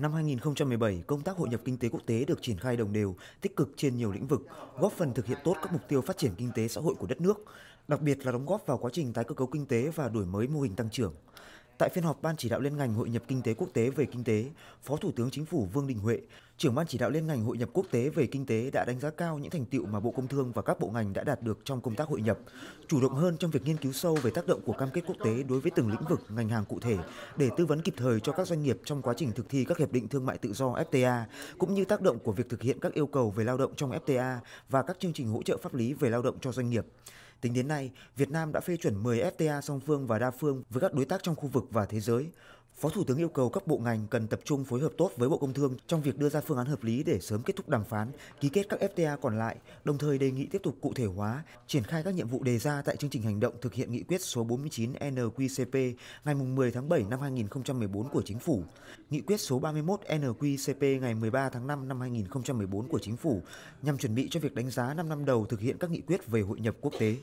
Năm 2017, công tác hội nhập kinh tế quốc tế được triển khai đồng đều, tích cực trên nhiều lĩnh vực, góp phần thực hiện tốt các mục tiêu phát triển kinh tế xã hội của đất nước, đặc biệt là đóng góp vào quá trình tái cơ cấu kinh tế và đổi mới mô hình tăng trưởng. Tại phiên họp Ban chỉ đạo liên ngành hội nhập kinh tế quốc tế về kinh tế, Phó Thủ tướng Chính phủ Vương Đình Huệ, trưởng Ban chỉ đạo liên ngành hội nhập quốc tế về kinh tế đã đánh giá cao những thành tiệu mà Bộ Công Thương và các bộ ngành đã đạt được trong công tác hội nhập, chủ động hơn trong việc nghiên cứu sâu về tác động của cam kết quốc tế đối với từng lĩnh vực, ngành hàng cụ thể để tư vấn kịp thời cho các doanh nghiệp trong quá trình thực thi các hiệp định thương mại tự do FTA, cũng như tác động của việc thực hiện các yêu cầu về lao động trong FTA và các chương trình hỗ trợ pháp lý về lao động cho doanh nghiệp. Tính đến nay, Việt Nam đã phê chuẩn 10 FTA song phương và đa phương với các đối tác trong khu vực và thế giới, Phó Thủ tướng yêu cầu các bộ ngành cần tập trung phối hợp tốt với Bộ Công Thương trong việc đưa ra phương án hợp lý để sớm kết thúc đàm phán, ký kết các FTA còn lại, đồng thời đề nghị tiếp tục cụ thể hóa, triển khai các nhiệm vụ đề ra tại chương trình hành động thực hiện nghị quyết số 49 NQCP ngày 10 tháng 7 năm 2014 của Chính phủ, nghị quyết số 31 NQCP ngày 13 tháng 5 năm 2014 của Chính phủ nhằm chuẩn bị cho việc đánh giá 5 năm đầu thực hiện các nghị quyết về hội nhập quốc tế.